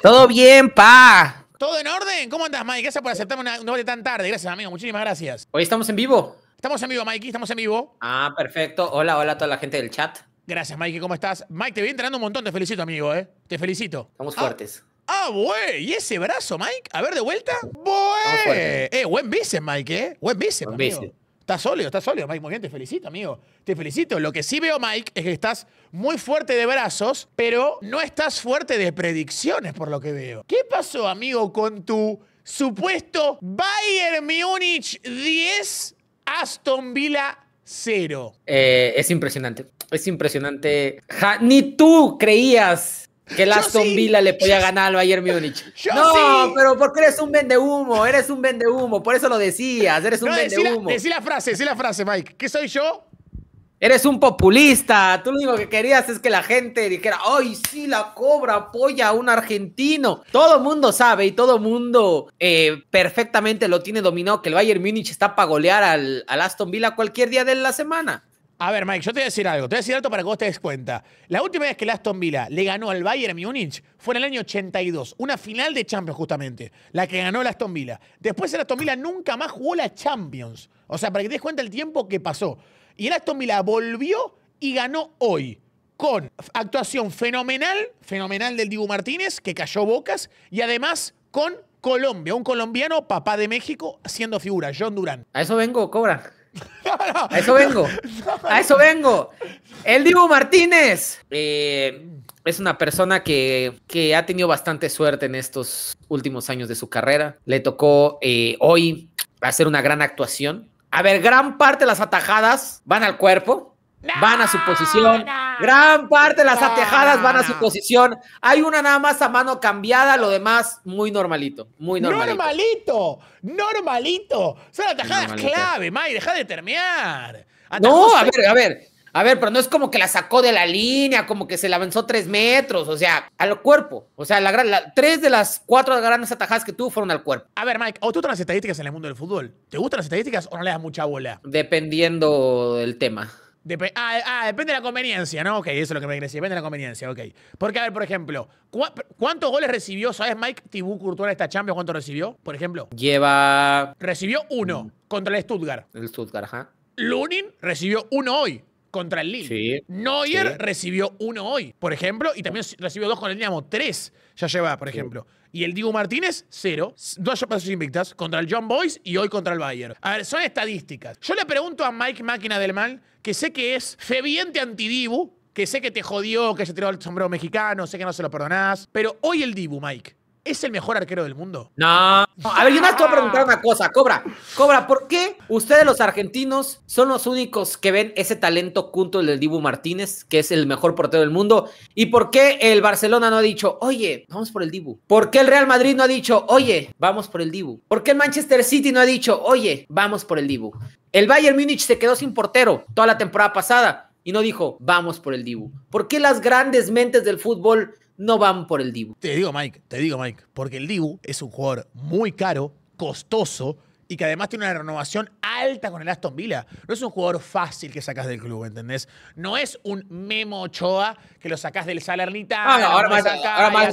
Todo bien, pa. ¿Todo en orden? ¿Cómo andas, Mike? Gracias por aceptarme una, noche tan tarde. Gracias, amigo. Muchísimas gracias. Hoy estamos en vivo. Estamos en vivo, Mikey. Estamos en vivo. Ah, perfecto. Hola, hola a toda la gente del chat. Gracias, Mikey. ¿Cómo estás? Mike, te voy entrando un montón. Te felicito, amigo, ¿eh? Te felicito. Estamos ah, fuertes. Ah, güey. ¿Y ese brazo, Mike? A ver, de vuelta. Buey. Eh, buen bíceps, Mike, ¿eh? Buen bíceps. Buen Estás sólido, estás sólido, Mike. Muy bien, te felicito, amigo. Te felicito. Lo que sí veo, Mike, es que estás muy fuerte de brazos, pero no estás fuerte de predicciones, por lo que veo. ¿Qué pasó, amigo, con tu supuesto Bayern Múnich 10, Aston Villa 0? Eh, es impresionante. Es impresionante. ni tú creías que el Aston Villa le podía ganar al Bayern Munich. no, pero porque eres un humo? eres un humo, por eso lo decías, eres un vendehumo. Decí la, frase, decí la frase, Mike. ¿Qué soy yo? Eres un populista. Tú lo único que querías es que la gente dijera, ay, sí, la cobra apoya a un argentino. Todo mundo sabe y todo mundo eh, perfectamente lo tiene dominado que el Bayern Munich está para golear al, al Aston Villa cualquier día de la semana. A ver, Mike, yo te voy a decir algo. Te voy a decir algo para que vos te des cuenta. La última vez que el Aston Villa le ganó al Bayern Munich fue en el año 82, una final de Champions justamente, la que ganó el Aston Villa. Después el Aston Villa nunca más jugó la Champions. O sea, para que te des cuenta el tiempo que pasó. Y el Aston Villa volvió y ganó hoy con actuación fenomenal, fenomenal del Dibu Martínez, que cayó bocas, y además con Colombia, un colombiano, papá de México, haciendo figura, John Durán. A eso vengo, Cobra. A eso vengo. A eso vengo. El Divo Martínez. Eh, es una persona que, ha tenido bastante suerte en estos últimos años de su carrera. Le tocó eh, hoy hacer una gran actuación. A ver, gran parte de las atajadas van al cuerpo van a su posición. Gran parte de las atajadas van a su posición. Hay una nada más a mano cambiada, lo demás muy normalito, muy normalito. Normalito, Son atajadas clave, Mike deja de terminar. no, a ver, a ver, a ver, pero no es como que la sacó de la línea, como que se la avanzó tres metros, o sea, al cuerpo. O sea, tres de las cuatro grandes atajadas que tuvo fueron al cuerpo. A ver, Mike, ¿o tú las estadísticas en el mundo del fútbol? ¿Te gustan las estadísticas o no le das mucha bola? Dependiendo del tema. Ah, ah, depende de la conveniencia, ¿no? Ok, eso es lo que me decía. Depende de la conveniencia, ok. Porque, a ver, por ejemplo, ¿cuántos goles recibió, sabes, Mike Tibú Curtura en esta Champions? ¿Cuánto recibió, por ejemplo? Lleva... Recibió uno mm. contra el Stuttgart. El Stuttgart, ajá. Lunin recibió uno hoy contra el Lille. Sí, Neuer recibió uno hoy, por ejemplo, y también recibió dos con el Dinamo, tres ya lleva, por ejemplo. Y el Dibu Martínez, cero. Dos pasos invictas contra el John Boyce y hoy contra el Bayern. A ver, son estadísticas. Yo le pregunto a Mike Máquina del Mal, que sé que es febiente anti-Dibu, que sé que te jodió, que se tiró el sombrero mexicano, sé que no se lo perdonás, pero hoy el Dibu, Mike, ¿Es el mejor arquero del mundo? No. A ver, yo más te voy a preguntar una cosa, Cobra. Cobra, ¿por qué ustedes los argentinos son los únicos que ven ese talento junto del Dibu Martínez, que es el mejor portero del mundo? ¿Y por qué el Barcelona no ha dicho, oye, vamos por el Dibu? ¿Por qué el Real Madrid no ha dicho, oye, vamos por el Dibu? ¿Por qué el Manchester City no ha dicho, oye, vamos por el Dibu? El Bayern Múnich se quedó sin portero toda la temporada pasada y no dijo, vamos por el Dibu. ¿Por qué las grandes mentes del fútbol no van por el Dibu. Te digo, Mike, te digo, Mike, porque el Dibu es un jugador muy caro, costoso y que además tiene una renovación alta con el Aston Villa. No es un jugador fácil que sacas del club, ¿entendés? No es un Memo Ochoa que lo sacas del Salernita. Ah, ahora, más, acá, ahora, más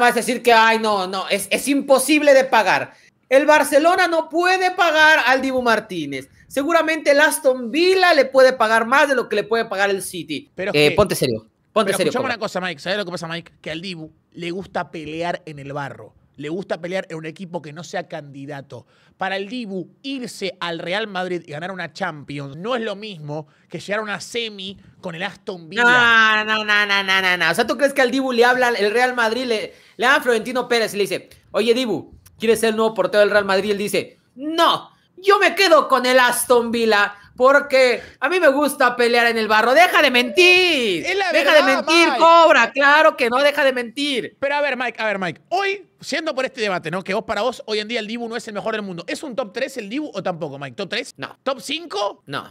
más decir que, ay, no, no, es, es imposible de pagar. El Barcelona no puede pagar al Dibu Martínez. Seguramente el Aston Villa le puede pagar más de lo que le puede pagar el City. Pero eh, ponte serio. Ponte Pero serio. una cosa, Mike. ¿Sabes lo que pasa, Mike? Que al Dibu le gusta pelear en el barro. Le gusta pelear en un equipo que no sea candidato. Para el Dibu, irse al Real Madrid y ganar una Champions no es lo mismo que llegar a una semi con el Aston Villa. No, no, no, no, no, no. O sea, ¿tú crees que al Dibu le habla el Real Madrid, le, habla a Florentino Pérez y le dice, oye, Dibu, ¿quieres ser el nuevo portero del Real Madrid? Y él dice, no, yo me quedo con el Aston Villa. Porque a mí me gusta pelear en el barro. Deja de mentir. Verdad, deja de mentir, cobra. Claro que no, deja de mentir. Pero a ver, Mike, a ver, Mike. Hoy, siendo por este debate, ¿no? Que vos para vos, hoy en día el Dibu no es el mejor del mundo. ¿Es un top 3 el Dibu o tampoco, Mike? ¿Top 3? No. ¿Top 5? No.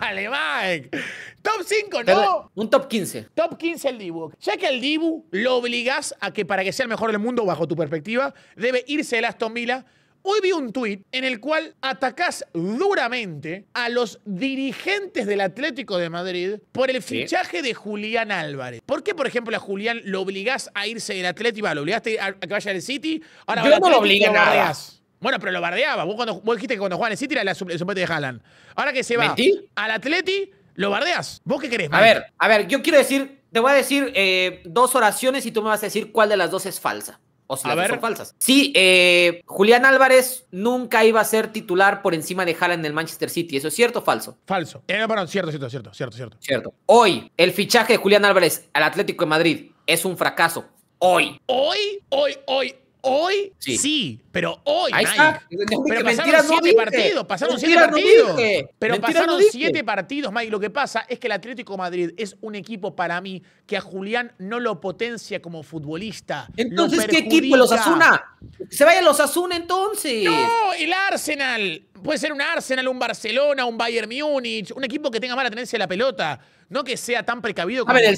Dale, Mike. Top 5, ¿no? un top 15. Top 15 el Dibu. Ya que el Dibu lo obligas a que para que sea el mejor del mundo, bajo tu perspectiva, debe irse el Aston Villa Hoy vi un tuit en el cual atacás duramente a los dirigentes del Atlético de Madrid por el fichaje de Julián Álvarez. ¿Por qué, por ejemplo, a Julián lo obligás a irse del Atlético? Ah, lo obligaste a que vaya al City. Ahora Yo no lo obligué a nada. Bueno, pero lo bardeaba. Vos, cuando, dijiste que cuando jugaba en el City era la suplente de Haaland. Ahora que se va al Atleti, lo bardeas. ¿Vos qué querés, A ver, a ver, yo quiero decir, te voy a decir eh, dos oraciones y tú me vas a decir cuál de las dos es falsa. O si son falsas. Sí, Julián Álvarez nunca iba a ser titular por encima de Haaland en el Manchester City. ¿Eso es cierto o falso? Falso. Era cierto, cierto, cierto, cierto, cierto. Cierto. Hoy, el fichaje de Julián Álvarez al Atlético de Madrid es un fracaso. Hoy. Hoy, hoy, hoy, Hoy sí, pero hoy. Ahí Pero pasaron siete partidos, pasaron partidos. pero pasaron siete partidos, Mike. Lo que pasa es que el Atlético Madrid es un equipo para mí que a Julián no lo potencia como futbolista. Entonces, ¿qué equipo? ¿Los Asuna? Se vaya los Asuna entonces. No, el Arsenal. Puede ser un Arsenal, un Barcelona, un Bayern Múnich, un equipo que tenga mala tendencia a la pelota, no que sea tan precavido como, el,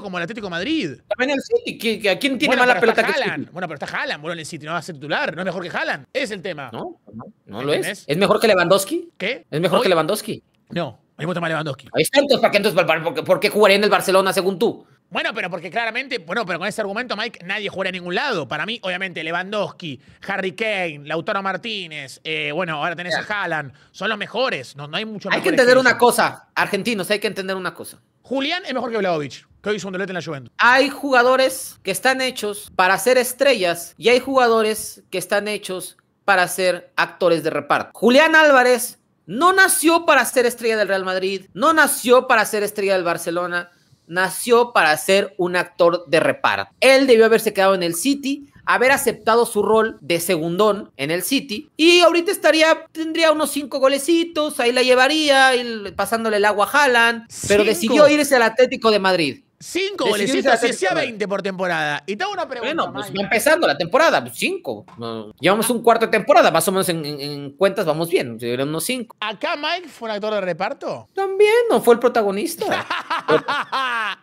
como el Atlético Madrid. También el City, ¿a quién tiene mala pelota que Bueno, pero está Haaland, bueno, en el City no va a ser titular, no es mejor que Haaland, es el tema. No, no, lo es. ¿Es mejor que Lewandowski? ¿Qué? ¿Es mejor que Lewandowski? No, hay mí más Lewandowski. hay tantos ¿para entonces, ¿por, qué, por, qué jugaría en el Barcelona según tú? Bueno, pero porque claramente, bueno, pero con ese argumento, Mike, nadie juega en ningún lado. Para mí, obviamente, Lewandowski, Harry Kane, Lautaro Martínez, eh, bueno, ahora tenés a Haaland, son los mejores. No, no hay mucho Hay que entender una cosa, argentinos, hay que entender una cosa. Julián es mejor que Vladovic. que hoy hizo un delete en la Juventus. Hay jugadores que están hechos para ser estrellas y hay jugadores que están hechos para ser actores de reparto. Julián Álvarez no nació para ser estrella del Real Madrid, no nació para ser estrella del Barcelona, nació para ser un actor de reparto. Él debió haberse quedado en el City, haber aceptado su rol de segundón en el City y ahorita estaría tendría unos cinco golecitos, ahí la llevaría, pasándole el agua a Haaland, pero decidió irse al Atlético de Madrid. Cinco golecitos, si 20 por temporada. Y te una pregunta. Bueno, pues empezando la temporada, pues cinco. Llevamos un cuarto de temporada, más o menos en, cuentas vamos bien, dieron unos cinco. ¿Acá Mike fue un actor de reparto? También, no fue el protagonista.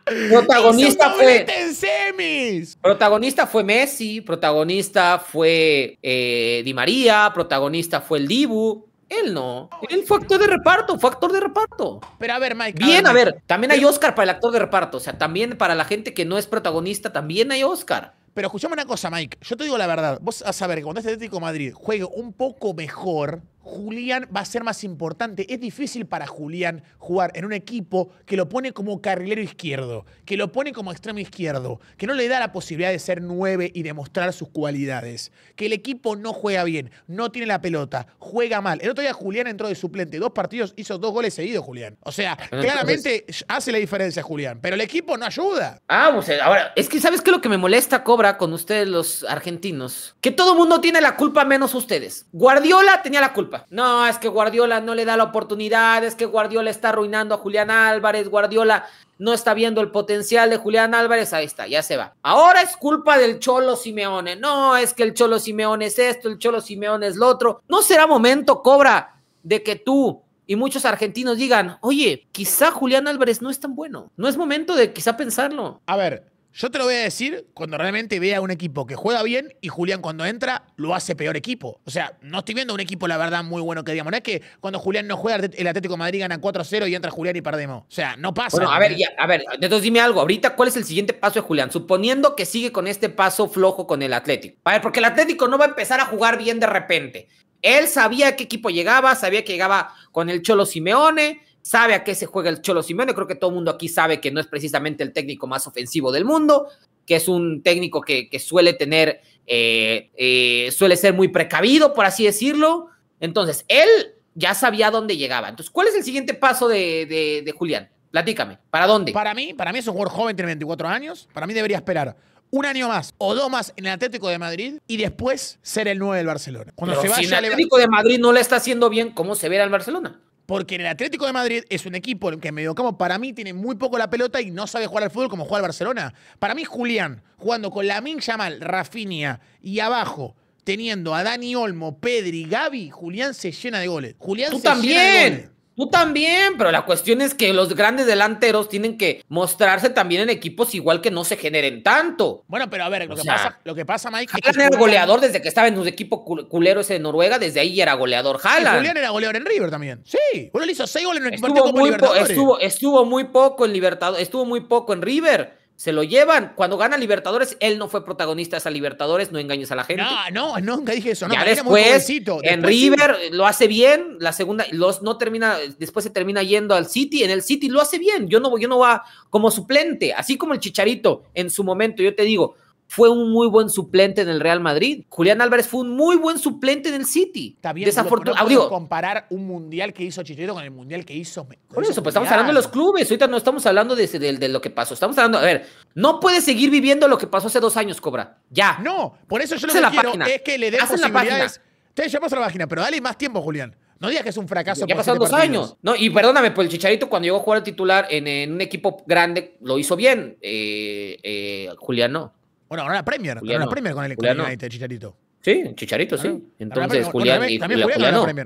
protagonista fue. En Protagonista fue Messi, protagonista fue eh, Di María, protagonista fue el Dibu. Él no. Él fue actor de reparto, fue actor de reparto. Pero a ver, Mike. Bien, a ver, también hay Oscar para el actor de reparto. O sea, también para la gente que no es protagonista, también hay Oscar. Pero escuchame una cosa, Mike. Yo te digo la verdad. Vos a saber que cuando este Atlético Madrid juegue un poco mejor, Julián va a ser más importante. Es difícil para Julián jugar en un equipo que lo pone como carrilero izquierdo, que lo pone como extremo izquierdo, que no le da la posibilidad de ser nueve y demostrar sus cualidades, que el equipo no juega bien, no tiene la pelota, juega mal. El otro día Julián entró de suplente, dos partidos, hizo dos goles seguidos Julián. O sea, ah, claramente hace la diferencia Julián, pero el equipo no ayuda. Ah, o pues, eh, ahora, es que ¿sabes qué es lo que me molesta, Cobra, con ustedes los argentinos? Que todo mundo tiene la culpa menos ustedes. Guardiola tenía la culpa. No, es que Guardiola no le da la oportunidad, es que Guardiola está arruinando a Julián Álvarez, Guardiola no está viendo el potencial de Julián Álvarez, ahí está, ya se va. Ahora es culpa del Cholo Simeone. No, es que el Cholo Simeone es esto, el Cholo Simeone es lo otro. No será momento, cobra, de que tú y muchos argentinos digan, oye, quizá Julián Álvarez no es tan bueno. No es momento de quizá pensarlo. A ver, yo te lo voy a decir cuando realmente vea un equipo que juega bien y Julián cuando entra lo hace peor equipo. O sea, no estoy viendo un equipo, la verdad, muy bueno que digamos. No es que cuando Julián no juega, el Atlético Madrid gana 4-0 y entra Julián y perdemos. O sea, no pasa. Bueno, a ver, a ver, entonces dime algo. Ahorita, ¿cuál es el siguiente paso de Julián? Suponiendo que sigue con este paso flojo con el Atlético. A ver, porque el Atlético no va a empezar a jugar bien de repente. Él sabía qué equipo llegaba, sabía que llegaba con el Cholo Simeone, sabe a qué se juega el Cholo Simeone, creo que todo el mundo aquí sabe que no es precisamente el técnico más ofensivo del mundo, que es un técnico que, suele tener, eh, eh, suele ser muy precavido, por así decirlo. Entonces, él ya sabía dónde llegaba. Entonces, ¿cuál es el siguiente paso de, Julián? Platícame, ¿para dónde? Para mí, para mí es un jugador joven, tiene 24 años, para mí debería esperar un año más o dos más en el Atlético de Madrid y después ser el nuevo del Barcelona. Cuando si el Atlético de Madrid no le está haciendo bien, ¿cómo se verá el Barcelona? Porque en el Atlético de Madrid es un equipo en medio mediocampo para mí tiene muy poco la pelota y no sabe jugar al fútbol como juega el Barcelona. Para mí, Julián, jugando con Lamin Yamal, Rafinha y abajo, teniendo a Dani Olmo, Pedri, Gaby, Julián se llena de goles. Julián se también! Llena Tú también, pero la cuestión es que los grandes delanteros tienen que mostrarse también en equipos igual que no se generen tanto. Bueno, pero a ver, lo, que, pasa, lo que pasa, Mike. era goleador desde que estaba en un equipo culero ese de Noruega, desde ahí era goleador. jala Julián era goleador en River también. Sí, Julián hizo seis goles en el estuvo partido como Libertadores. Estuvo, estuvo, muy poco en Libertadores, estuvo muy poco en River se lo llevan. Cuando gana Libertadores, él no fue protagonista de esa Libertadores, no engañes a la gente. No, no, nunca dije eso. ya después, en River lo hace bien, la segunda, los, no termina, después se termina yendo al City, en el City lo hace bien. Yo no, yo no va como suplente, así como el Chicharito en su momento, yo te digo, fue un muy buen suplente en el Real Madrid. Julián Álvarez fue un muy buen suplente en el City. también bien, ah, comparar un mundial que hizo Chicharito con el mundial que hizo. Por eso, pues estamos hablando de los clubes. Ahorita no estamos hablando de, lo que pasó. Estamos hablando, a ver, no puedes seguir viviendo lo que pasó hace dos años, Cobra. Ya. No, por eso yo lo que quiero es que le den Hacen posibilidades. Ustedes la página, pero dale más tiempo, Julián. No digas que es un fracaso. Ya pasaron dos años. No, y perdóname, pues el Chicharito cuando llegó a jugar titular en, un equipo grande lo hizo bien. Eh, eh Julián no. Bueno, ganó la Premier, ganó la Premier con el, con de Chicharito. Sí, Chicharito, sí. Entonces, Julián. y, también Julián,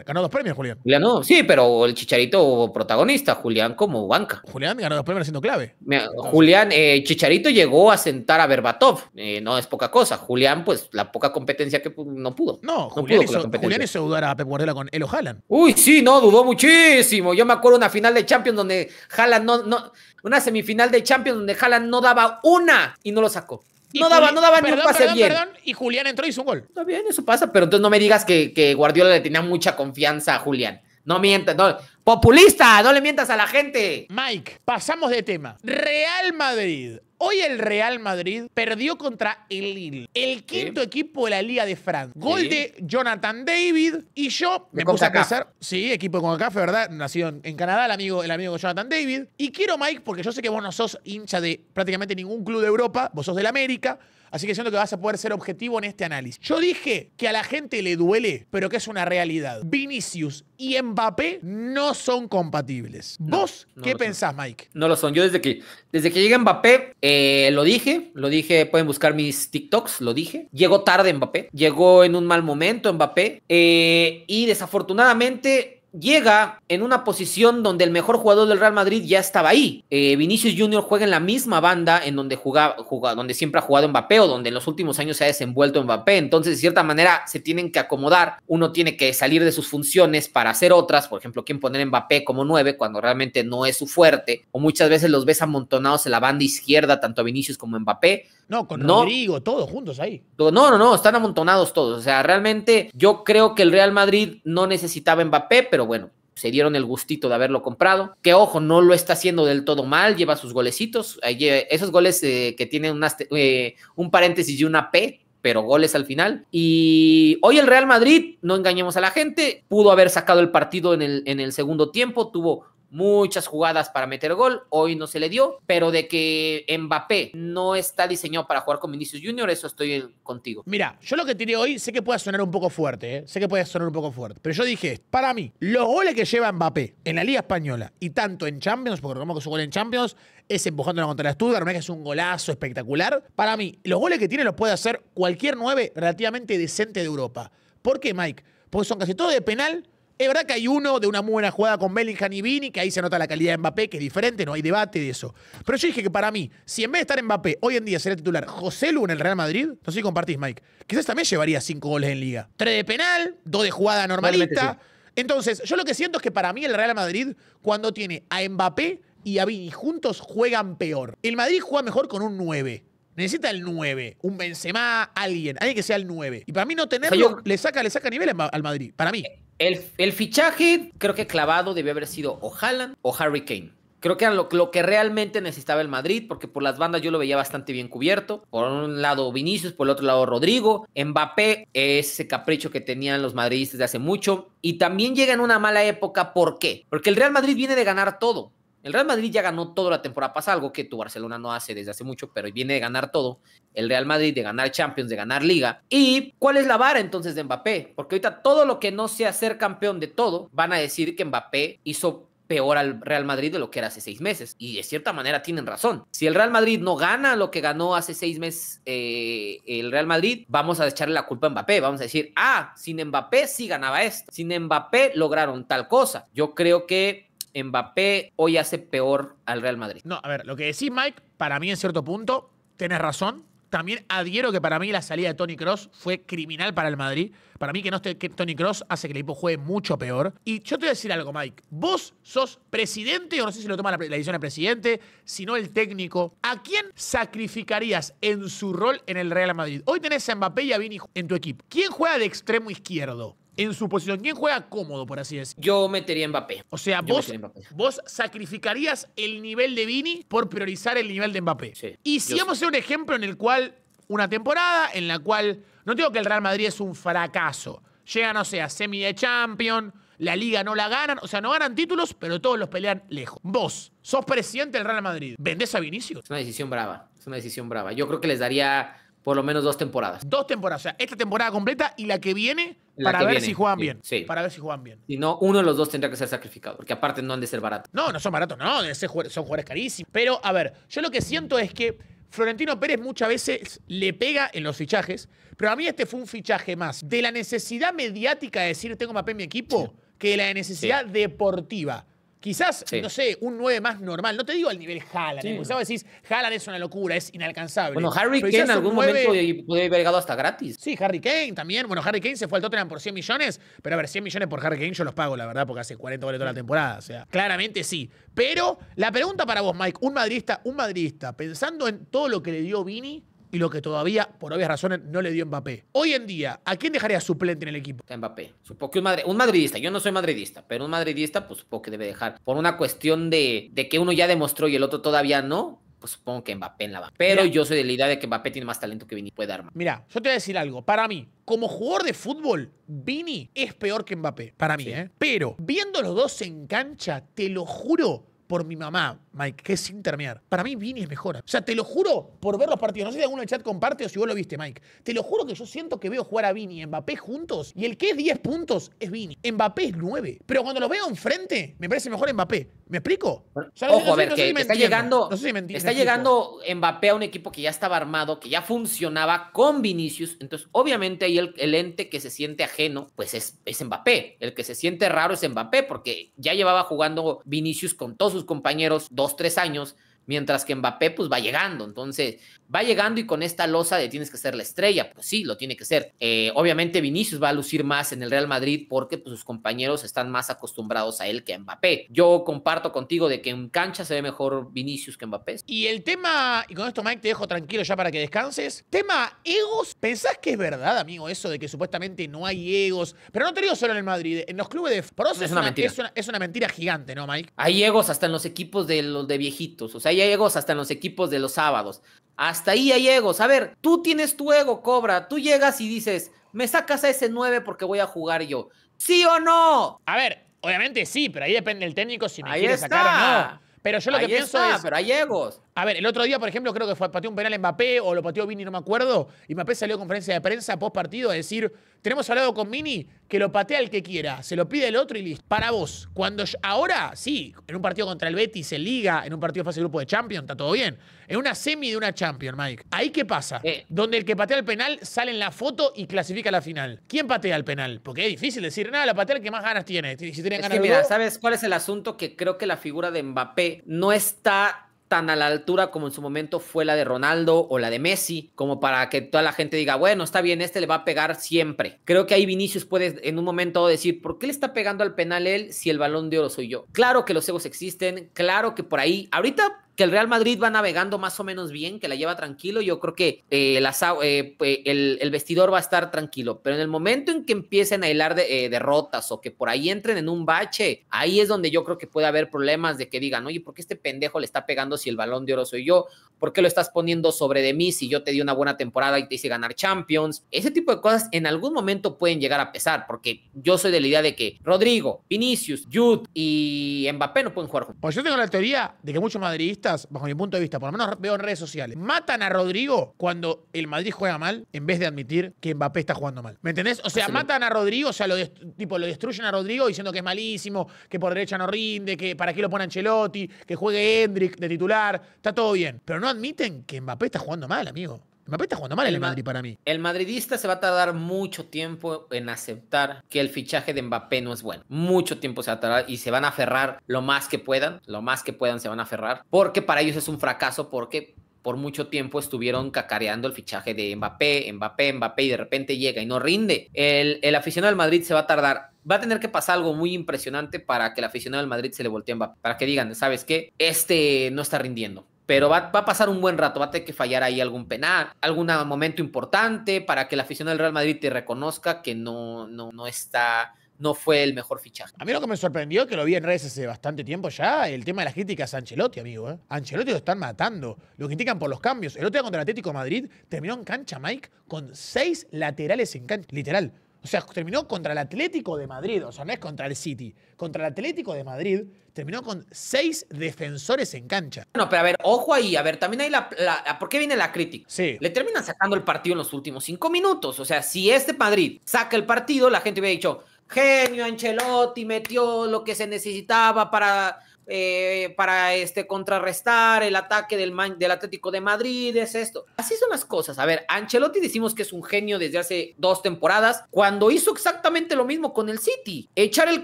ganó, dos premios, Julián. Julián no, sí, pero el Chicharito protagonista, Julián como banca. Julián ganó dos premios siendo clave. Julián, eh, Chicharito llegó a sentar a Berbatov. Eh, no es poca cosa. Julián, pues, la poca competencia que no pudo. No, Julián, hizo, Julián dudar a Pep Guardiola con Elo Haaland. Uy, sí, no, dudó muchísimo. Yo me acuerdo una final de Champions donde Haaland no. no una semifinal de Champions donde Haaland no daba una y no lo sacó no daba, no daba ni un pase perdón, bien. Perdón, y Julián entró y hizo un gol. Está bien, eso pasa, pero entonces no me digas que, Guardiola le tenía mucha confianza a Julián. No mientas, no. Populista, no le mientas a la gente. Mike, pasamos de tema. Real Madrid Hoy el Real Madrid perdió contra el Lille, el quinto equipo de la Liga de Francia. Gol de Jonathan David y yo me, puse a pensar, sí, equipo de CONCACAF, ¿verdad? Nacido en Canadá, amigo, el amigo Jonathan David. Y quiero, Mike, porque yo sé que vos no sos hincha de prácticamente ningún club de Europa, vos sos del América. Así que siento que vas a poder ser objetivo en este análisis. Yo dije que a la gente le duele, pero que es una realidad. Vinicius y Mbappé no son compatibles. ¿Vos qué pensás, Mike? No lo son. Yo desde que, desde que llega Mbappé, eh, lo dije, lo dije, pueden buscar mis TikToks, lo dije. Llegó tarde Mbappé, llegó en un mal momento Mbappé eh, y desafortunadamente llega en una posición donde el mejor jugador del Real Madrid ya estaba ahí. Eh, Vinicius Jr. juega en la misma banda en donde jugaba, donde siempre ha jugado Mbappé o donde en los últimos años se ha desenvuelto Mbappé. Entonces, de cierta manera, se tienen que acomodar. Uno tiene que salir de sus funciones para hacer otras. Por ejemplo, quién poner Mbappé como 9 cuando realmente no es su fuerte. O muchas veces los ves amontonados en la banda izquierda, tanto a Vinicius como a Mbappé. No, con Rodrigo, todos juntos ahí. No, no, no, están amontonados todos. O sea, realmente yo creo que el Real Madrid no necesitaba Mbappé, pero bueno, se dieron el gustito de haberlo comprado. Que ojo, no lo está haciendo del todo mal, lleva sus golecitos. Esos goles eh, que tienen eh, un paréntesis y una P, pero goles al final. Y hoy el Real Madrid, no engañemos a la gente, pudo haber sacado el partido en el, en el segundo tiempo, tuvo muchas jugadas para meter gol, hoy no se le dio, pero de que Mbappé no está diseñado para jugar con Vinicius Junior, eso estoy contigo. Mira, yo lo que tiré hoy sé que puede sonar un poco fuerte, ¿eh? sé que puede sonar un poco fuerte, pero yo dije, para mí, los goles que lleva Mbappé en la Liga Española y tanto en Champions, porque recordemos que su gol en Champions es empujándolo contra la Stuttgart, no es que es un golazo espectacular. Para mí, los goles que tiene los puede hacer cualquier nueve relativamente decente de Europa. ¿Por qué, Mike? Porque son casi todos de penal es verdad que hay uno de una buena jugada con Bellingham y Vini, que ahí se nota la calidad de Mbappé, que es diferente, no hay debate de eso. Pero yo dije que para mí, si en vez de estar Mbappé, hoy en día sería titular José Lu en el Real Madrid, no sé si compartís, Mike, quizás también llevaría cinco goles en liga. Tres de penal, dos de jugada normalista. Entonces, yo lo que siento es que para mí el Real Madrid, cuando tiene a Mbappé y a Vini juntos, juegan peor. El Madrid juega mejor con un 9. Necesita el 9, un Benzema, alguien, alguien que sea el 9. Y para mí no tenerlo le saca le saca nivel al Madrid, para mí. El, fichaje, creo que clavado debió haber sido o Haaland o Harry Kane. Creo que era lo, que realmente necesitaba el Madrid, porque por las bandas yo lo veía bastante bien cubierto. Por un lado Vinicius, por el otro lado Rodrigo. Mbappé, ese capricho que tenían los madridistas de hace mucho. Y también llega en una mala época, ¿por qué? Porque el Real Madrid viene de ganar todo. El Real Madrid ya ganó toda la temporada pasada, algo que tu Barcelona no hace desde hace mucho, pero viene de ganar todo. El Real Madrid de ganar Champions, de ganar Liga. ¿Y cuál es la vara entonces de Mbappé? Porque ahorita todo lo que no sea ser campeón de todo, van a decir que Mbappé hizo peor al Real Madrid de lo que era hace seis meses. Y de cierta manera tienen razón. Si el Real Madrid no gana lo que ganó hace seis meses eh, el Real Madrid, vamos a echarle la culpa a Mbappé. Vamos a decir, ah, sin Mbappé sí ganaba esto. Sin Mbappé lograron tal cosa. Yo creo que Mbappé hoy hace peor al Real Madrid. No, a ver, lo que decís, Mike, para mí en cierto punto, tenés razón. También adhiero que para mí la salida de Tony Cross fue criminal para el Madrid. Para mí que no esté que Tony Cross hace que el equipo juegue mucho peor. Y yo te voy a decir algo, Mike. Vos sos presidente, o no sé si lo toma la, la edición presidente, sino el técnico. ¿A quién sacrificarías en su rol en el Real Madrid? Hoy tenés a Mbappé y a Vini en tu equipo. ¿Quién juega de extremo izquierdo? en su posición. ¿Quién juega cómodo, por así decirlo? Yo metería Mbappé. O sea, vos, vos sacrificarías el nivel de Vini por priorizar el nivel de Mbappé. y si vamos a hacer un ejemplo en el cual, una temporada en la cual, no digo que el Real Madrid es un fracaso. Llegan, o sea, semi de champion, la liga no la ganan, o sea, no ganan títulos, pero todos los pelean lejos. Vos, sos presidente del Real Madrid, ¿vendés a Vinicius? Es una decisión brava, es una decisión brava. Yo creo que les daría por lo menos dos temporadas. Dos temporadas, o sea, esta temporada completa y la que viene para ver si juegan bien. Sí. Para ver si juegan bien. Y no, uno de los dos tendría que ser sacrificado, porque aparte no han de ser baratos. No, no son baratos, no, de ser son jugadores carísimos. Pero, a ver, yo lo que siento es que Florentino Pérez muchas veces le pega en los fichajes, pero a mí este fue un fichaje más de la necesidad mediática de decir tengo Mbappé en mi equipo que de la necesidad deportiva. Quizás, no sé, un 9 más normal. No te digo al nivel Haaland, sí. ¿eh? porque decís, Haaland es una locura, es inalcanzable. Bueno, Harry Kane en algún momento puede haber llegado hasta gratis. Sí, Harry Kane también. Bueno, Harry Kane se fue al Tottenham por 100 millones, pero a ver, 100 millones por Harry Kane yo los pago, la verdad, porque hace 40 goles toda la temporada. sea, claramente sí. Pero la pregunta para vos, Mike, un madridista, un madridista, pensando en todo lo que le dio Vini, y lo que todavía, por obvias razones, no le dio Mbappé. Hoy en día, ¿a quién dejaría suplente en el equipo? A Mbappé. Supongo que un, un madridista, yo no soy madridista, pero un madridista, pues supongo que debe dejar. Por una cuestión de, que uno ya demostró y el otro todavía no, pues supongo que Mbappé en la va. Pero yo soy de la idea de que Mbappé tiene más talento que Vini puede dar Mira, yo te voy a decir algo. Para mí, como jugador de fútbol, Vini es peor que Mbappé. Para mí, ¿eh? Pero viendo los dos en cancha, te lo juro por mi mamá, Mike, que es sin terminar. Para mí Vini es mejor. O sea, te lo juro por ver los partidos. No sé si alguno en el chat comparte o si vos lo viste, Mike. Te lo juro que yo siento que veo jugar a Vini y Mbappé juntos y el que es 10 puntos es Vini. Mbappé es 9. Pero cuando los veo enfrente, me parece mejor Mbappé. ¿Me explico? Ojo, a ver, que, está llegando, está llegando Mbappé a un equipo que ya estaba armado, que ya funcionaba con Vinicius. Entonces, obviamente ahí el, ente que se siente ajeno, pues es, es Mbappé. El que se siente raro es Mbappé, porque ya llevaba jugando Vinicius con todos sus compañeros dos, tres años. Mientras que Mbappé pues va llegando, entonces va llegando y con esta losa de tienes que ser la estrella, pues sí, lo tiene que ser. Eh, obviamente Vinicius va a lucir más en el Real Madrid porque pues, sus compañeros están más acostumbrados a él que a Mbappé. Yo comparto contigo de que en cancha se ve mejor Vinicius que Mbappé. Y el tema, y con esto Mike te dejo tranquilo ya para que descanses, tema egos, ¿pensás que es verdad, amigo, eso de que supuestamente no hay egos? Pero no te digo solo en el Madrid, en los clubes de... Por es, una, mentira. Es una, es una mentira gigante, ¿no, Mike? Hay egos hasta en los equipos de los de viejitos, o sea, ahí egos hasta en los equipos de los sábados. Hasta ahí hay egos. A ver, tú tienes tu ego, Cobra. Tú llegas y dices, me sacas a ese 9 porque voy a jugar yo. ¿Sí o no? A ver, obviamente sí, pero ahí depende el técnico si me quiere sacar o no. Pero yo lo que pienso es. Pero hay egos. A ver, el otro día, por ejemplo, creo que fue, pateó un penal Mbappé o lo pateó Vini, no me acuerdo. Y Mbappé salió a conferencia de prensa post partido a decir: Tenemos hablado con Vini que lo patea el que quiera, se lo pide el otro y listo. Para vos, cuando ahora sí, en un partido contra el Betis en Liga, en un partido de fase de grupo de Champions, está todo bien. En una semi de una Champions, Mike. ¿Ahí qué pasa? Eh. Donde el que patea el penal sale en la foto y clasifica la final. ¿Quién patea el penal? Porque es difícil decir, nada, la patea el que más ganas tiene. Si tiene ganas mira, ¿sabes cuál es el asunto? Que creo que la figura de Mbappé no está tan a la altura como en su momento fue la de Ronaldo o la de Messi, como para que toda la gente diga, bueno, está bien, este le va a pegar siempre. Creo que ahí Vinicius puede en un momento decir, ¿por qué le está pegando al penal él si el balón de oro soy yo? Claro que los egos existen, claro que por ahí, ahorita que el Real Madrid va navegando más o menos bien, que la lleva tranquilo. Yo creo que eh, eh, el, vestidor va a estar tranquilo, pero en el momento en que empiecen a hilar de, eh, derrotas o que por ahí entren en un bache, ahí es donde yo creo que puede haber problemas de que digan, oye, ¿por qué este pendejo le está pegando si el balón de oro soy yo? ¿Por qué lo estás poniendo sobre de mí si yo te di una buena temporada y te hice ganar Champions? Ese tipo de cosas en algún momento pueden llegar a pesar, porque yo soy de la idea de que Rodrigo, Vinicius, Jude y Mbappé no pueden jugar juntos. Pues yo tengo la teoría de que muchos madridistas bajo mi punto de vista, por lo menos veo en redes sociales, matan a Rodrigo cuando el Madrid juega mal en vez de admitir que Mbappé está jugando mal. ¿Me entendés? O sea, matan a Rodrigo, o sea, lo, tipo, lo destruyen a Rodrigo diciendo que es malísimo, que por derecha no rinde, que para qué lo pone Ancelotti, que juegue Hendrick de titular, está todo bien. Pero no admiten que Mbappé está jugando mal, amigo. Mbappé está jugando mal el, Madrid para mí. El madridista se va a tardar mucho tiempo en aceptar que el fichaje de Mbappé no es bueno. Mucho tiempo se va a tardar y se van a aferrar lo más que puedan, lo más que puedan se van a aferrar, porque para ellos es un fracaso, porque por mucho tiempo estuvieron cacareando el fichaje de Mbappé, Mbappé, Mbappé y de repente llega y no rinde. El, el aficionado del Madrid se va a tardar va a tener que pasar algo muy impresionante para que el aficionado del Madrid se le voltee en Mbappé, para que digan, ¿sabes qué? Este no está rindiendo pero va, a pasar un buen rato, va a tener que fallar ahí algún penal, algún momento importante para que la afición del Real Madrid te reconozca que no, no, está no fue el mejor fichaje. A mí lo que me sorprendió, que lo vi en redes hace bastante tiempo ya, el tema de las críticas a Ancelotti, amigo. ¿eh? Ancelotti lo están matando, lo critican por los cambios. El otro día contra el Atlético Madrid terminó en cancha Mike con seis laterales en cancha, literal. O sea, terminó contra el Atlético de Madrid, o sea, no es contra el City. Contra el Atlético de Madrid terminó con seis defensores en cancha. Bueno, pero a ver, ojo ahí, a ver, también hay la, la, ¿Por qué viene la crítica? Sí. Le terminan sacando el partido en los últimos cinco minutos. O sea, si este Madrid saca el partido, la gente hubiera dicho, genio, Ancelotti metió lo que se necesitaba para eh, para este, contrarrestar el ataque del, Atlético de Madrid, es esto. Así son las cosas. A ver, Ancelotti decimos que es un genio desde hace dos temporadas, cuando hizo exactamente lo mismo con el City. Echar el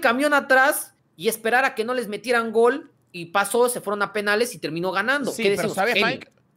camión atrás y esperar a que no les metieran gol y pasó, se fueron a penales y terminó ganando. Sí,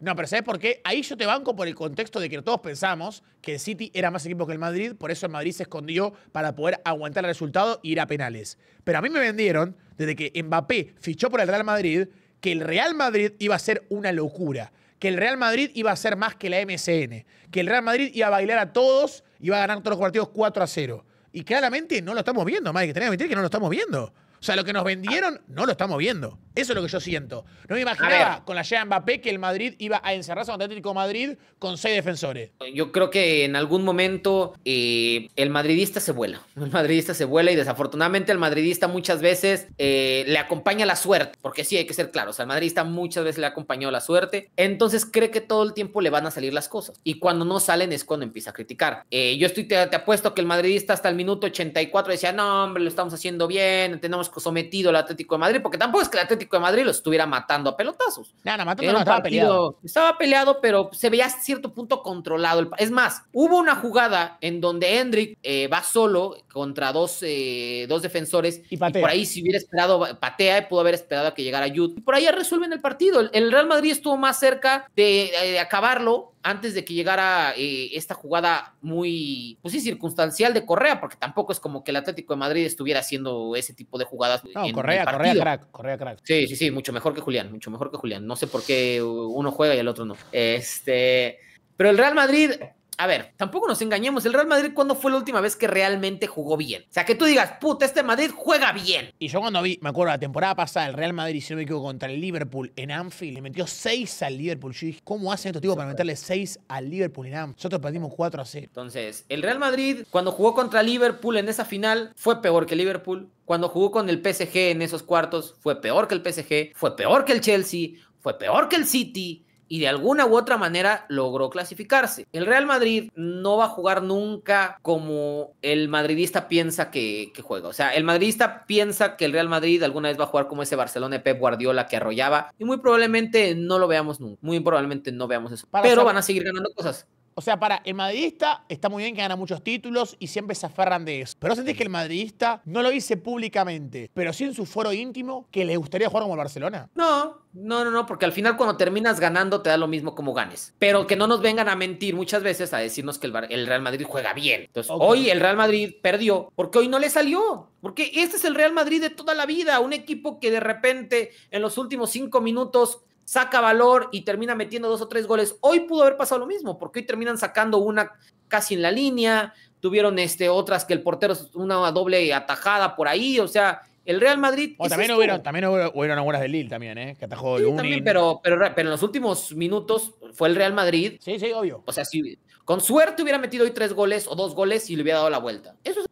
no, pero ¿sabes por qué? Ahí yo te banco por el contexto de que todos pensamos que el City era más equipo que el Madrid, por eso el Madrid se escondió para poder aguantar el resultado e ir a penales. Pero a mí me vendieron, desde que Mbappé fichó por el Real Madrid, que el Real Madrid iba a ser una locura, que el Real Madrid iba a ser más que la MSN, que el Real Madrid iba a bailar a todos, iba a ganar todos los partidos 4 a 0. Y claramente no lo estamos viendo, que tenés que admitir que no lo estamos viendo. O sea, lo que nos vendieron no lo estamos viendo. Eso es lo que yo siento. No me imaginaba con la llegada Mbappé que el Madrid iba a encerrarse con Atlético Madrid con seis defensores. Yo creo que en algún momento eh, el madridista se vuela. El madridista se vuela y desafortunadamente el madridista muchas veces eh, le acompaña la suerte. Porque sí, hay que ser claros. O al madridista muchas veces le acompañó la suerte. Entonces cree que todo el tiempo le van a salir las cosas. Y cuando no salen es cuando empieza a criticar. Eh, yo estoy, te, te apuesto que el madridista hasta el minuto 84 decía, no, hombre, lo estamos haciendo bien, tenemos sometido el Atlético de Madrid, porque tampoco es que el Atlético de Madrid lo estuviera matando a pelotazos. no, estaba peleado. Estaba peleado, pero se veía a cierto punto controlado. Es más, hubo una jugada en donde Hendrik eh, va solo, contra eh, dos, defensores. Y, por ahí, si hubiera esperado, patea, pudo haber esperado a que llegara Jude. Y por ahí resuelven el partido. El, Real Madrid estuvo más cerca de, acabarlo antes de que llegara eh, esta jugada muy, pues sí, circunstancial de Correa, porque tampoco es como que el Atlético de Madrid estuviera haciendo ese tipo de jugadas. No, en Correa, Correa, crack, Correa, crack. Sí, sí, sí, mucho mejor que Julián, mucho mejor que Julián. No sé por qué uno juega y el otro no. Este, pero el Real Madrid a ver, tampoco nos engañemos. El Real Madrid, ¿cuándo fue la última vez que realmente jugó bien? O sea, que tú digas, puta, este Madrid juega bien. Y yo cuando vi, me acuerdo, la temporada pasada, el Real Madrid, si un equipo contra el Liverpool en Anfield, le metió 6 al Liverpool. Yo dije, ¿cómo hacen estos tipos para meterle 6 al Liverpool en Anfield? Nosotros perdimos 4 a 0. Entonces, el Real Madrid, cuando jugó contra Liverpool en esa final, fue peor que Liverpool. Cuando jugó con el PSG en esos cuartos, fue peor que el PSG, fue peor que el Chelsea, fue peor que el City y de alguna u otra manera logró clasificarse. El Real Madrid no va a jugar nunca como el madridista piensa que, juega. O sea, el madridista piensa que el Real Madrid alguna vez va a jugar como ese Barcelona de Pep Guardiola que arrollaba y muy probablemente no lo veamos nunca. Muy probablemente no veamos eso. Pero van a seguir ganando cosas. O sea, para el madridista está muy bien que gana muchos títulos y siempre se aferran de eso. Pero sentís que el madridista no lo dice públicamente, pero sí en su foro íntimo que le gustaría jugar como el Barcelona. No, no, no, no, porque al final cuando terminas ganando te da lo mismo como ganes. Pero que no nos vengan a mentir muchas veces a decirnos que el, Real Madrid juega bien. Entonces, hoy el Real Madrid perdió porque hoy no le salió. Porque este es el Real Madrid de toda la vida, un equipo que de repente en los últimos cinco minutos saca valor y termina metiendo dos o tres goles. Hoy pudo haber pasado lo mismo, porque hoy terminan sacando una casi en la línea, tuvieron este, otras que el portero, una doble atajada por ahí, o sea, el Real Madrid... O también, hubieron, también hubieron algunas del Lille también, ¿eh? Que atajó sí, también, pero, pero, pero, en los últimos minutos fue el Real Madrid. Sí, sí, obvio. O sea, si con suerte hubiera metido hoy tres goles o dos goles y le hubiera dado la vuelta. Eso es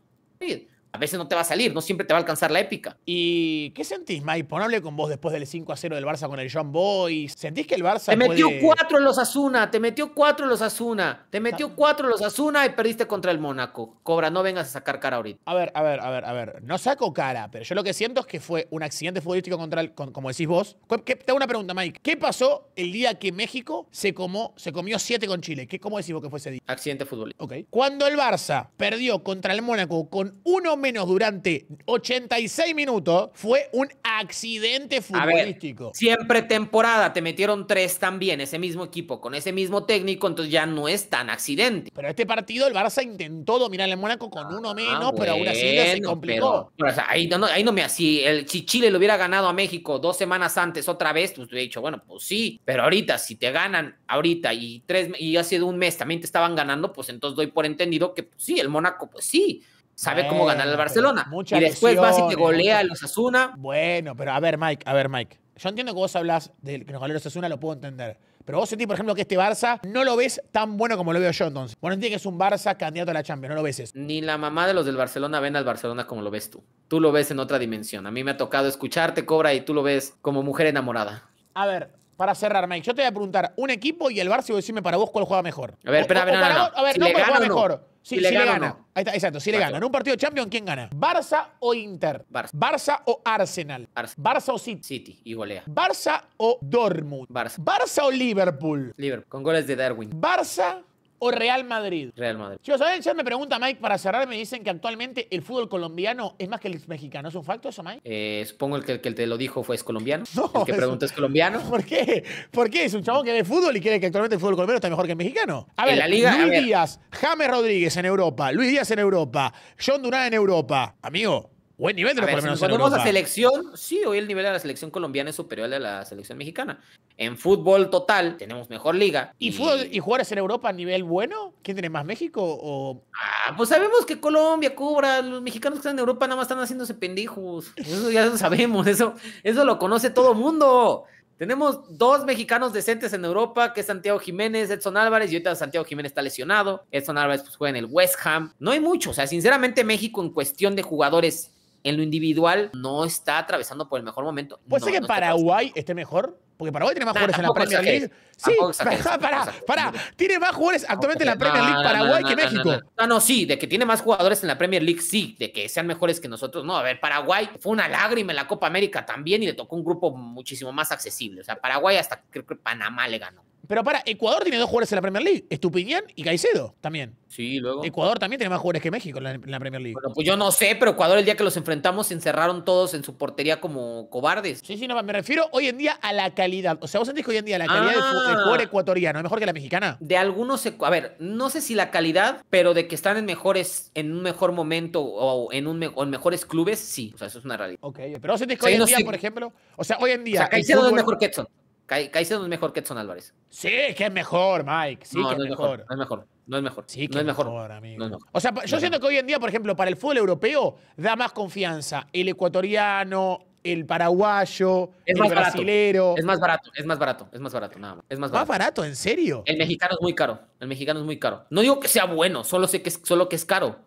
a veces no te va a salir, no siempre te va a alcanzar la épica. ¿Y qué sentís, Mike? Ponable con vos después del 5 a 0 del Barça con el John Boy. ¿Sentís que el Barça. Te metió 4 cuatro en los Asuna, te metió cuatro en los Asuna, te metió cuatro en los Asuna y perdiste contra el Mónaco. Cobra, no vengas a sacar cara ahorita. A ver, a ver, a ver, a ver. No saco cara, pero yo lo que siento es que fue un accidente futbolístico contra el. como decís vos. te hago una pregunta, Mike. ¿Qué pasó el día que México se, comó, se comió 7 con Chile? ¿Qué, ¿Cómo decís vos que fue ese día? Accidente futbolístico. Ok. Cuando el Barça perdió contra el Mónaco con uno menos durante 86 minutos fue un accidente futbolístico. siempre temporada te metieron tres también, ese mismo equipo, con ese mismo técnico, entonces ya no es tan accidente. Pero este partido el Barça intentó dominar el Mónaco con uno ah, menos, pero aún así no se complicó. ahí, no, me así. El, si Chile lo hubiera ganado a México dos semanas antes otra vez, pues te hubiera dicho, bueno, pues sí, pero ahorita, si te ganan ahorita y, tres, y hace un mes también te estaban ganando, pues entonces doy por entendido que pues sí, el Mónaco, pues sí sabe cómo ganar al Barcelona. Y después vas y te golea a el Osasuna. Bueno, pero a ver, Mike, a ver, Mike. Yo entiendo que vos hablas de que nos golea los Osasuna, lo puedo entender. Pero vos sentís, por ejemplo, que este Barça no lo ves tan bueno como lo veo yo entonces. Bueno, entiendes que es un Barça candidato a la Champions, no lo ves eso. Ni la mamá de los del Barcelona ven al Barcelona como lo ves tú. Tú lo ves en otra dimensión. A mí me ha tocado escucharte, Cobra, y tú lo ves como mujer enamorada. A ver, para cerrar, Mike, yo te voy a preguntar un equipo y el Barça y decirme para vos cuál juega mejor. A ver, espera, espera. ver, si le juega mejor si le, gana, Ahí está, exacto, si le gana. En un partido de Champions, ¿quién gana? ¿Barça o Inter? Barça. ¿Barça o Arsenal? Barça. o City? City y golea. ¿Barça o Dortmund? Barça. ¿Barça o Liverpool? Liverpool, con goles de Darwin. ¿Barça o Real Madrid? Real Madrid. Chicos, saben, me pregunta Mike, para cerrar, me dicen que actualmente el fútbol colombiano es más que el mexicano. ¿Es un facto eso, Mike? Eh, supongo el que, el que te lo dijo fue es colombiano. No, el que es colombiano. ¿Por qué? ¿Por qué? Es un chabón que ve fútbol y quiere que actualmente el fútbol colombiano está mejor que el mexicano. A ver, la Liga, Luis Díaz, James Rodríguez en Europa, Luis Díaz en Europa, John Durán en Europa. Amigo, buen nivel de los colombianos. Si a selección, sí, hoy el nivel de la selección colombiana es superior al de la selección mexicana. En fútbol total tenemos mejor liga. ¿Y, jugadores en Europa a nivel bueno? ¿Quién tiene más, México o...? Ah, pues sabemos que Colombia, cubra, los mexicanos que están en Europa nada más están haciéndose pendijos. Eso ya lo sabemos, eso, eso lo conoce todo el mundo. Tenemos dos mexicanos decentes en Europa, que es Santiago Jiménez, Edson Álvarez, y ahorita Santiago Jiménez está lesionado. Edson Álvarez pues, juega en el West Ham. No hay mucho, o sea, sinceramente México en cuestión de jugadores en lo individual no está atravesando por el mejor momento. ¿Puede ser que Paraguay esté mejor? Porque Paraguay tiene más jugadores en la Premier League. Sí, para, para, Tiene más jugadores actualmente en la Premier League Paraguay que México. No, no, sí, de que tiene más jugadores en la Premier League, sí, de que sean mejores que nosotros. No, a ver, Paraguay fue una lágrima en la Copa América también y le tocó un grupo muchísimo más accesible. O sea, Paraguay hasta creo que Panamá le ganó. Pero para, Ecuador tiene dos jugadores en la Premier League, Estupiñán y Caicedo también. Sí, luego. Ecuador también tiene más jugadores que México en la, Premier League. Bueno, pues yo no sé, pero Ecuador el día que los enfrentamos se encerraron todos en su portería como cobardes. Sí, sí, no, me refiero hoy en día a la calidad. O sea, vos sentís que hoy en día la calidad del, ah. jugador ecuatoriano es mejor que la mexicana. De algunos, a ver, no sé si la calidad, pero de que están en mejores, en un mejor momento o en un mejores clubes, sí. O sea, eso es una realidad. Ok, pero vos sentís que hoy en día, por ejemplo, o sea, hoy en día. O sea, Caicedo es mejor que Edson. Caicedo es mejor que Edson Álvarez. Sí, que es mejor, Mike. Sí, no, no es mejor. No es mejor. No es mejor. Sí, que no es mejor, O sea, yo siento que hoy en día, por ejemplo, para el fútbol europeo da más confianza el ecuatoriano, el paraguayo, es el brasilero. Barato. Es más barato, es más barato, es más barato, nada más. Es más barato. ¿Más barato? ¿En serio? El mexicano es muy caro. El mexicano es muy caro. No digo que sea bueno, solo sé que solo que es caro.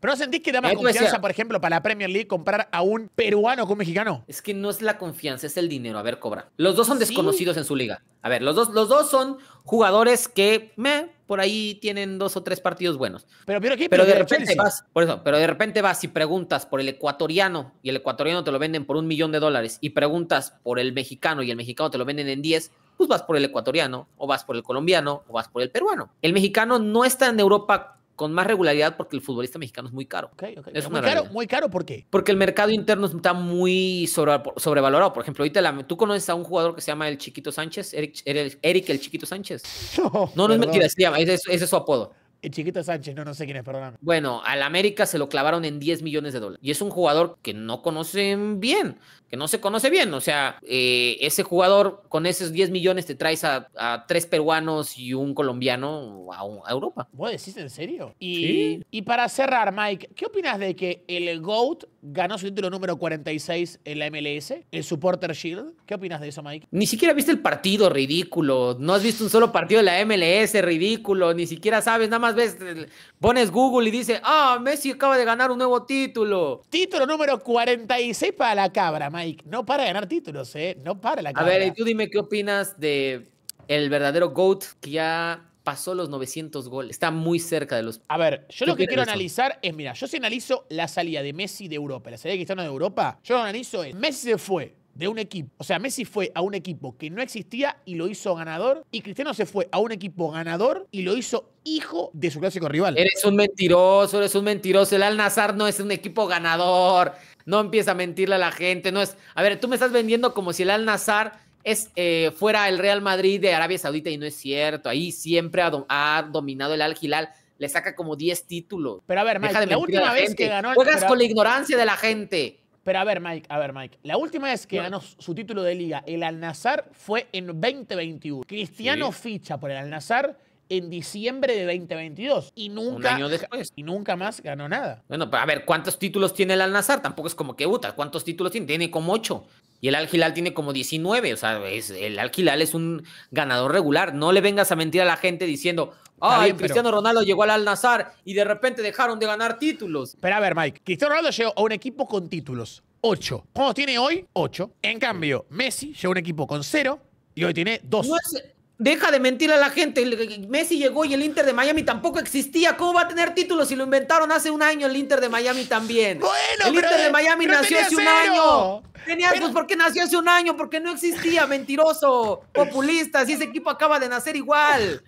¿Pero no sentís que da más confianza, por ejemplo, para la Premier League comprar a un peruano con un mexicano? Es que no es la confianza, es el dinero. A ver, cobra. Los dos son desconocidos en su liga. A ver, los dos, los dos son jugadores que me por ahí tienen dos o tres partidos buenos. Pero, pero, de, repente vas, por eso, pero de repente vas y preguntas por el ecuatoriano y el ecuatoriano te lo venden por un millón de dólares y preguntas por el mexicano y el mexicano te lo venden en 10, pues vas por el ecuatoriano o vas por el colombiano o vas por el peruano. El mexicano no está en Europa con más regularidad porque el futbolista mexicano es muy caro. muy caro, ¿por qué? Porque el mercado interno está muy sobrevalorado. Por ejemplo, ahorita la, tú conoces a un jugador que se llama el Chiquito Sánchez, Eric, Eric el Chiquito Sánchez. No, no, es mentira, ese es su apodo. El chiquito Sánchez, no, sé quién es, perdóname. Bueno, al América se lo clavaron en 10 millones de dólares. Y es un jugador que no conocen bien, que no se conoce bien. O sea, eh, ese jugador con esos 10 millones te traes a, tres peruanos y un colombiano a, Europa. ¿Vos decís en serio? Y, y para cerrar, Mike, ¿qué opinas de que el GOAT ganó su título número 46 en la MLS, el Supporter Shield. ¿Qué opinas de eso, Mike? Ni siquiera viste el partido, ridículo. No has visto un solo partido de la MLS, ridículo. Ni siquiera sabes, nada más ves, pones Google y dice, ah, Messi acaba de ganar un nuevo título. Título número 46 para la cabra, Mike. No para ganar títulos, ¿eh? No para la cabra. A ver, y tú dime qué opinas de el verdadero GOAT que ya pasó los 900 goles. Está muy cerca de los. A ver, yo lo que quiero analizar es: mira, yo si analizo la salida de Messi de Europa, la salida de Cristiano de Europa, yo lo analizo es: Messi se fue de un equipo. O sea, Messi fue a un equipo que no existía y lo hizo ganador. Y Cristiano se fue a un equipo ganador y lo hizo hijo de su clásico rival. Eres un mentiroso, eres un mentiroso. El Al Nazar no es un equipo ganador. No empieza a mentirle a la gente. No es. A ver, tú me estás vendiendo como si el Al Nazar es eh, fuera el Real Madrid de Arabia Saudita y no es cierto. Ahí siempre ha, dominado el Al Hilal. Le saca como 10 títulos. Pero a ver, Mike, la última vez que ganó. Juegas con la ignorancia de la gente. Pero a ver, Mike, a ver, Mike. La última vez que ganó su título de liga, el Al-Nazar, fue en 2021. Cristiano ficha por el Al-Nazar en diciembre de 2022 y nunca, Un año después. y nunca más ganó nada. Bueno, a ver, ¿cuántos títulos tiene el Al-Nazar? Tampoco es como que Utah, ¿cuántos títulos tiene? Tiene como 8. Y el al tiene como 19. O sea, el al es un ganador regular. No le vengas a mentir a la gente diciendo, ay, Cristiano Ronaldo llegó al Al-Nazar y de repente dejaron de ganar títulos. Pero a ver, Mike, Cristiano Ronaldo llegó a un equipo con títulos. ocho. ¿Cómo tiene hoy? Ocho. En cambio, Messi llegó a un equipo con cero, y hoy tiene dos. Deja de mentir a la gente. Messi llegó y el Inter de Miami tampoco existía. ¿Cómo va a tener títulos si lo inventaron hace un año el Inter de Miami también? Bueno, el Inter de eh, Miami nació hace un año. Tenía, pues, ¿por qué nació hace un año? Porque no existía, mentiroso, populista. Si ese equipo acaba de nacer igual.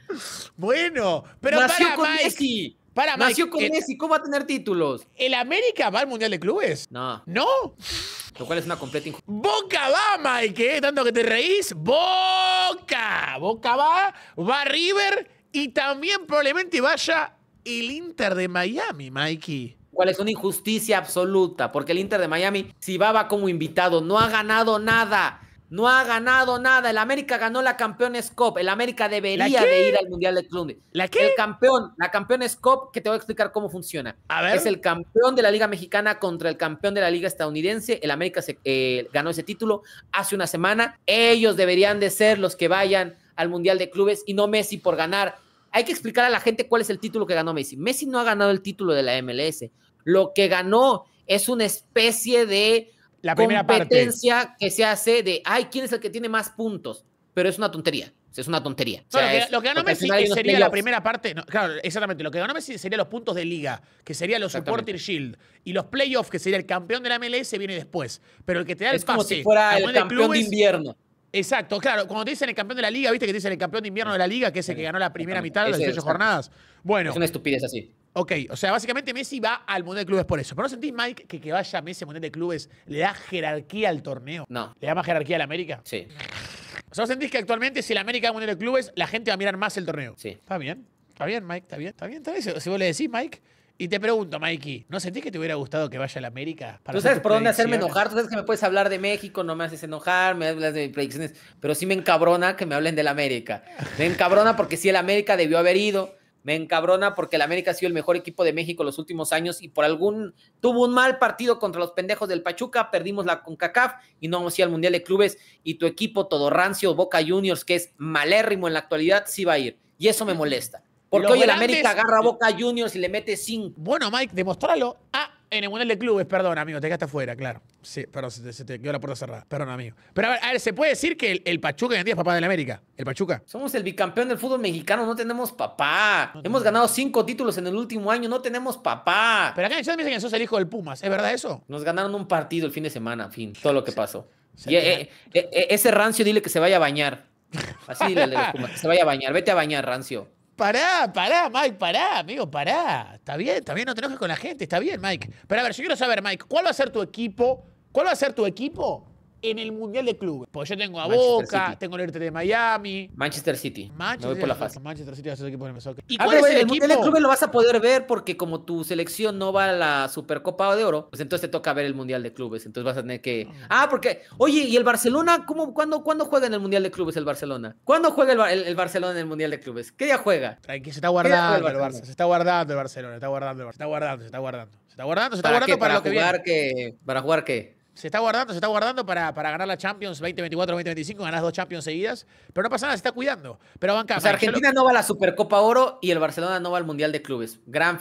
Bueno, pero nació con Messi. Para Mike, Nació con eh, Messi, ¿cómo va a tener títulos? ¿El América va al Mundial de Clubes? No. ¿No? Lo cual es una completa injusticia. ¡Boca va, Mike! Eh, tanto que te reís. ¡Boca! Boca va, va River y también probablemente vaya el Inter de Miami, Mikey Cuál es una injusticia absoluta, porque el Inter de Miami, si va, va como invitado, no ha ganado nada. No ha ganado nada. El América ganó la Campeones Cup. El América debería de ir al Mundial de Clubes. ¿La qué? El campeón, la Campeones Cup, que te voy a explicar cómo funciona. A ver. Es el campeón de la Liga Mexicana contra el campeón de la Liga Estadounidense. El América se, eh, ganó ese título hace una semana. Ellos deberían de ser los que vayan al Mundial de Clubes y no Messi por ganar. Hay que explicar a la gente cuál es el título que ganó Messi. Messi no ha ganado el título de la MLS. Lo que ganó es una especie de la primera competencia que se hace de, ay, ¿quién es el que tiene más puntos? Pero es una tontería. Es una tontería. lo, que, ganó Messi sería la primera parte. claro, exactamente. Lo que ganó Messi sería los puntos de liga, que serían los Supporter Shield. Y los playoffs, que sería el campeón de la MLS, viene después. Pero el que te da el es Como si fuera el campeón de, invierno. Exacto, claro. Cuando te dicen el campeón de la liga, viste que te dicen el campeón de invierno de la liga, que es el que ganó la primera mitad de las 18 jornadas. Bueno. Es una estupidez así. Ok, o sea, básicamente Messi va al Mundial de Clubes por eso. ¿Pero no sentís, Mike, que que vaya Messi al Mundial de Clubes le da jerarquía al torneo? No. ¿Le da más jerarquía al América? Sí. O sea, sentís que actualmente si la América va al Mundial de Clubes, la gente va a mirar más el torneo? Sí. Está bien, está bien, Mike, está bien, está bien, está Si vos le decís, Mike, y te pregunto, Mikey, ¿no sentís que te hubiera gustado que vaya a la América? Para Tú sabes por dónde hacerme enojar. Tú sabes que me puedes hablar de México, no me haces enojar, me hablas de mis predicciones. Pero sí me encabrona que me hablen del América. Me encabrona porque sí el América debió haber ido me encabrona porque el América ha sido el mejor equipo de México los últimos años y por algún tuvo un mal partido contra los pendejos del Pachuca, perdimos la CONCACAF y no vamos a ir al Mundial de Clubes y tu equipo todo rancio, Boca Juniors, que es malérrimo en la actualidad, sí va a ir. Y eso me molesta. Porque hoy el América agarra a Boca Juniors y le mete cinco. Bueno, Mike, demostralo. a... Ah, en el Mundial de Clubes, perdón, amigo, te quedaste afuera, claro. Sí, perdón, se te, quedó la puerta cerrada. Perdón, amigo. Pero a ver, a ver ¿se puede decir que el, Pachuca hoy en día es papá de América? ¿El Pachuca? Somos el bicampeón del fútbol mexicano, no tenemos papá. Hemos ganado cinco títulos en el último año, no tenemos papá. Pero acá en el me dicen que sos el hijo del Pumas, ¿es verdad eso? Nos ganaron un partido el fin de semana, fin, todo lo que pasó. Eh, eh, eh, ese rancio dile que se vaya a bañar. Así dile, que se vaya a bañar, vete a bañar, rancio. Pará, pará, Mike, pará, amigo, pará. Está bien, está bien, no te enojes con la gente, está bien, Mike. Pero a ver, yo quiero saber, Mike, ¿cuál va a ser tu equipo? ¿Cuál va a ser tu equipo en el Mundial de Clubes. Pues yo tengo a Boca, tengo el Inter de Miami. Manchester City. Manchester, voy por la fase. Manchester City va a el equipo de ¿Y es el, equipo? Mundial de Clubes lo vas a poder ver porque como tu selección no va a la Supercopa de Oro, pues entonces te toca ver el Mundial de Clubes. Entonces vas a tener que... Ah, porque... Oye, ¿y el Barcelona? ¿Cómo, cuándo, juega en el Mundial de Clubes el Barcelona? ¿Cuándo juega el, el, Barcelona en el Mundial de Clubes? ¿Qué día juega? Tranquilo, se está guardando el Barcelona Se está guardando el Barcelona. Está guardando el Está guardando, se está guardando. Se está guardando, se está guardando, ¿Para jugar para, jugar que, ¿Para jugar qué? Se está guardando, se está guardando para, para ganar la Champions 2024-2025, ganar dos Champions seguidas, pero no pasa nada, se está cuidando. Pero van Argentina no va a la Supercopa Oro y el Barcelona no va al Mundial de Clubes. Gran,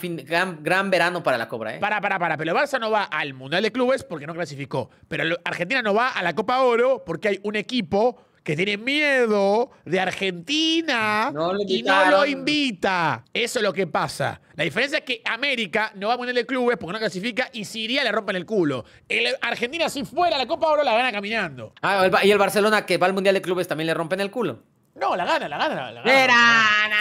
gran, verano para la Cobra, ¿eh? Para, para, para. Pero el Barça no va al Mundial de Clubes porque no clasificó. Pero Argentina no va a la Copa Oro porque hay un equipo que tiene miedo de Argentina y no lo invita. Eso es lo que pasa. La diferencia es que América no va a ponerle clubes porque no clasifica y si iría le rompen el culo. Argentina si fuera la Copa Oro la gana caminando. Ah, y el Barcelona que va al Mundial de Clubes también le rompen el culo. No, la gana, la gana, la gana.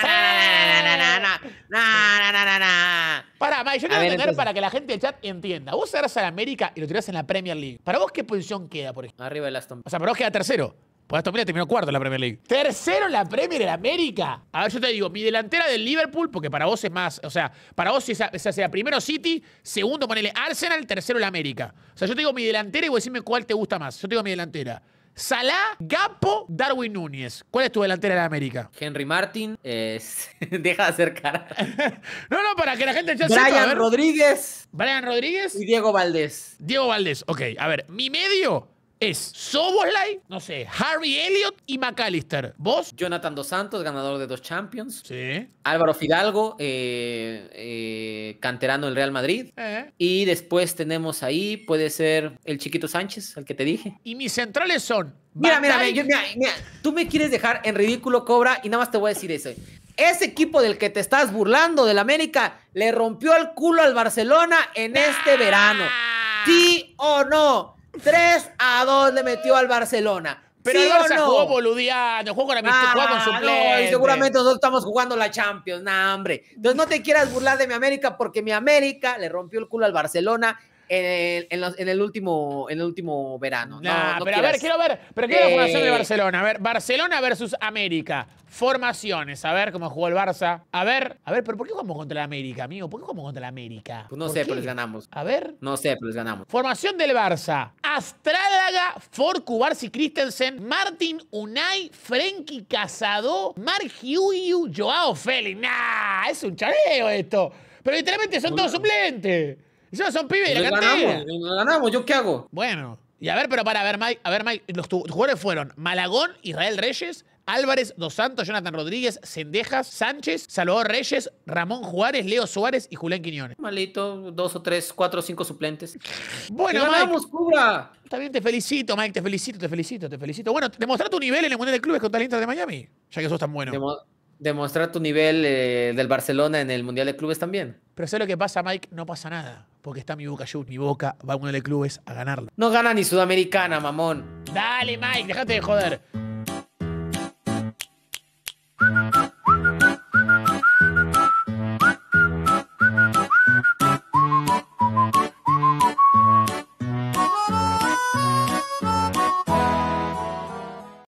Para, May, yo quiero entender para que la gente del chat entienda. Vos agarras a América y lo tirás en la Premier League. ¿Para vos qué posición queda, por ejemplo? Arriba del Aston. O sea, para vos queda tercero. Pues Aston Villa terminó cuarto en la Premier League. Tercero en la Premier en América. A ver, yo te digo, mi delantera del Liverpool, porque para vos es más, o sea, para vos si sea, sea primero City, segundo ponele Arsenal, tercero el América. O sea, yo te digo mi delantera y vos decime cuál te gusta más. Yo te digo mi delantera. Salah, Gapo, Darwin Núñez. ¿Cuál es tu delantera de América? Henry Martin. Eh, deja de hacer cara. no, no, para que la gente ya Brian Rodríguez. Brian Rodríguez. Y Diego Valdés. Diego Valdés, ok. A ver, mi medio es Soboslay, no sé, Harry Elliott y McAllister. ¿Vos? Jonathan Dos Santos, ganador de dos Champions. Sí. Álvaro Fidalgo, eh, eh, canterano del Real Madrid. Eh. Y después tenemos ahí, puede ser el Chiquito Sánchez, el que te dije. Y mis centrales son. Mira, mira, mira, mira, mira, tú me quieres dejar en ridículo, Cobra, y nada más te voy a decir eso. Ese equipo del que te estás burlando, del América, le rompió el culo al Barcelona en este verano. Ah. ¿Sí o no? 3 a 2 le metió al Barcelona. Pero el Barça jugó boludeando, jugó con, la con ah, suplente. seguramente nosotros estamos jugando la Champions, nah, hombre. Entonces no te quieras burlar de mi América porque mi América le rompió el culo al Barcelona en el, último, en el último verano. pero a ver, quiero ver, pero quiero la eh. formación de Barcelona. A ver, Barcelona versus América. Formaciones, a ver cómo jugó el Barça. A ver, a ver, pero ¿por qué jugamos contra el América, amigo? ¿Por qué jugamos contra el América? Pues no sé, pero les ganamos. A ver. No sé, pero les ganamos. Formación del Barça. Astrálaga, Ford, si Christensen, Martin Unai, Frenkie Casado, Mark Joao Félix. ¡Nah! Es un chaleo esto. Pero literalmente son todos suplentes. Y son pibes de la Ganamos, ganamos, ¿yo qué hago? Bueno. Y a ver, pero para, a ver, Mike, a ver, Mike, los, jugadores fueron Malagón, Israel Reyes, Álvarez, Dos Santos, Jonathan Rodríguez, Sendejas, Sánchez, Salvador Reyes, Ramón Juárez, Leo Suárez y Julián Quiñones. Malito, dos o tres, cuatro o cinco suplentes. Bueno, vamos, También te felicito, Mike, te felicito, te felicito, te felicito. Bueno, demostrar tu nivel en el Mundial de Clubes con talentos de Miami, ya que sos tan bueno. demostrar tu nivel eh, del Barcelona en el Mundial de Clubes también. Pero sé lo que pasa, Mike, no pasa nada, porque está mi Boca yo mi Boca va al Mundial de Clubes a ganarlo. No gana ni Sudamericana, mamón. Dale, Mike, déjate de joder. Bye.